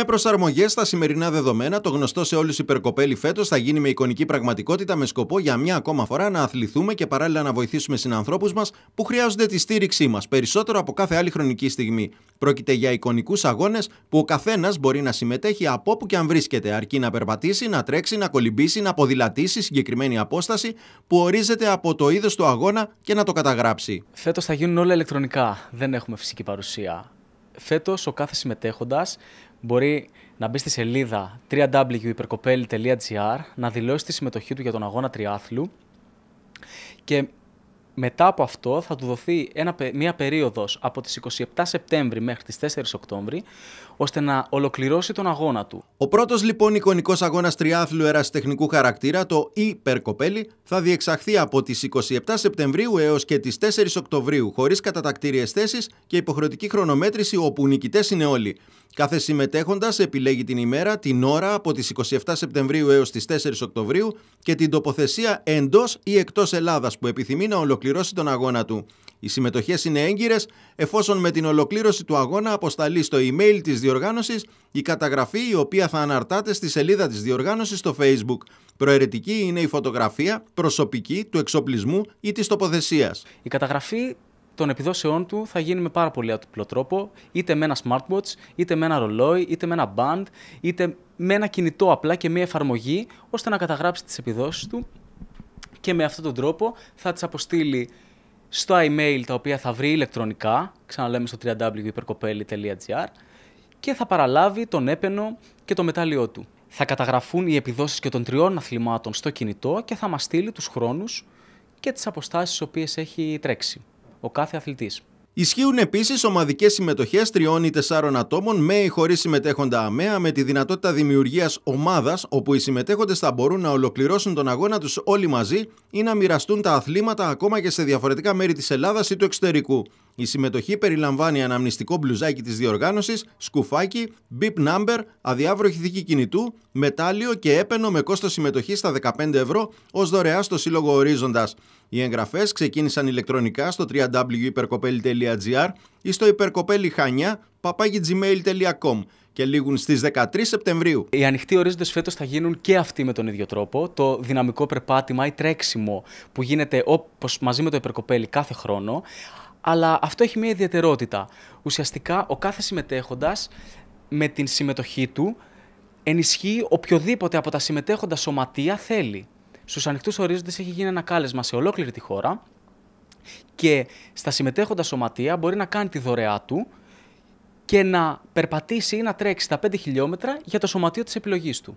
Με προσαρμογές στα σημερινά δεδομένα, το γνωστό σε όλους υπερκοπέλι φέτος θα γίνει με εικονική πραγματικότητα με σκοπό για μια ακόμα φορά να αθληθούμε και παράλληλα να βοηθήσουμε συνανθρώπους μας που χρειάζονται τη στήριξή μας περισσότερο από κάθε άλλη χρονική στιγμή. Πρόκειται για εικονικούς αγώνες που ο καθένας μπορεί να συμμετέχει από όπου και αν βρίσκεται, αρκεί να περπατήσει, να τρέξει, να κολυμπήσει, να ποδηλατήσει συγκεκριμένη απόσταση που ορίζεται από το είδος του αγώνα και να το καταγράψει. Φέτος θα γίνουν όλα ηλεκτρονικά. Δεν έχουμε φυσική παρουσία. Φέτος ο κάθε συμμετέχοντας μπορεί να μπει στη σελίδα www.υπερκοπέλη.gr να δηλώσει τη συμμετοχή του για τον αγώνα τριάθλου και μετά από αυτό θα του δοθεί ένα, μια περίοδος από τις 27 Σεπτέμβρη μέχρι τις 4 Οκτώβρη, ώστε να ολοκληρώσει τον αγώνα του. Ο πρώτος λοιπόν εικονικός αγώνας τριάθλου ερασιτεχνικού χαρακτήρα, το Περκοπέλη» θα διεξαχθεί από τις 27 Σεπτεμβρίου έως και τις 4 Οκτωβρίου, χωρίς κατατακτήριες θέσεις και υποχρεωτική χρονομέτρηση όπου νικητές είναι όλοι. Κάθε συμμετέχοντας επιλέγει την ημέρα, την ώρα από τις 27 Σεπτεμβρίου έως τις 4 Οκτωβρίου και την τοποθεσία εντός ή εκτός Ελλάδας που επιθυμεί να ολοκληρώσει τον αγώνα του. Οι συμμετοχές είναι έγκυρες εφόσον με την ολοκλήρωση του αγώνα αποσταλεί στο email της διοργάνωσης η καταγραφή η οποία θα αναρτάται στη σελίδα της διοργάνωσης στο Facebook. Προαιρετική είναι η φωτογραφία προσωπική του εξοπλισμού ή της τοποθεσίας. Η καταγραφή των επιδόσεών του θα γίνει με πάρα πολύ απλό τρόπο, είτε με ένα smartwatch, είτε με ένα ρολόι, είτε με ένα band, είτε με ένα κινητό απλά και μια εφαρμογή, ώστε να καταγράψει τις επιδόσεις του και με αυτόν τον τρόπο θα τις αποστείλει στο email τα οποία θα βρει ηλεκτρονικά, ξαναλέμε στο www.hyperkopeli.gr και θα παραλάβει τον έπαινο και το μετάλλιό του. Θα καταγραφούν οι επιδόσεις και των τριών αθλημάτων στο κινητό και θα μας στείλει τους χρόνους και τις αποστάσεις τις οποίες έχει τρέξει ο κάθε αθλητής. Ισχύουν επίσης ομαδικές συμμετοχές τριών ή τεσσάρων ατόμων με ή χωρίς συμμετέχοντα αμαία, με τη δυνατότητα δημιουργίας ομάδας, όπου οι συμμετέχοντες θα μπορούν να ολοκληρώσουν τον αγώνα τους όλοι μαζί ή να μοιραστούν τα αθλήματα ακόμα και σε διαφορετικά μέρη της Ελλάδας ή του εξωτερικού. Η συμμετοχή περιλαμβάνει αναμνηστικό μπλουζάκι της διοργάνωσης, σκουφάκι, beep number, αδιάβροχη δίκη κινητού, μετάλλιο και έπαινο με κόστος συμμετοχής στα 15 ευρώ ως δωρεά στο Σύλλογο Ορίζοντας. Οι εγγραφές ξεκίνησαν ηλεκτρονικά στο www.υπερκοπέλη.gr ή στο υπερκοπέλη χανιά papagigmail.com και λήγουν στις 13 Σεπτεμβρίου. Οι ανοιχτοί ορίζοντες φέτος θα γίνουν και αυτοί με τον ίδιο τρόπο. Το δυναμικό περπάτημα ή τρέξιμο που γίνεται όπως μαζί με το υπερκοπέλι κάθε χρόνο αλλά αυτό έχει μια ιδιαιτερότητα. Ουσιαστικά ο κάθε συμμετέχοντας με την συμμετοχή του ενισχύει οποιοδήποτε από τα συμμετέχοντα σωματεία θέλει. Στους ανοιχτούς ορίζοντες έχει γίνει ένα κάλεσμα σε ολόκληρη τη χώρα και στα συμμετέχοντα σωματεία μπορεί να κάνει τη δωρεά του και να περπατήσει ή να τρέξει τα 5 χιλιόμετρα για το σωματείο της επιλογής του.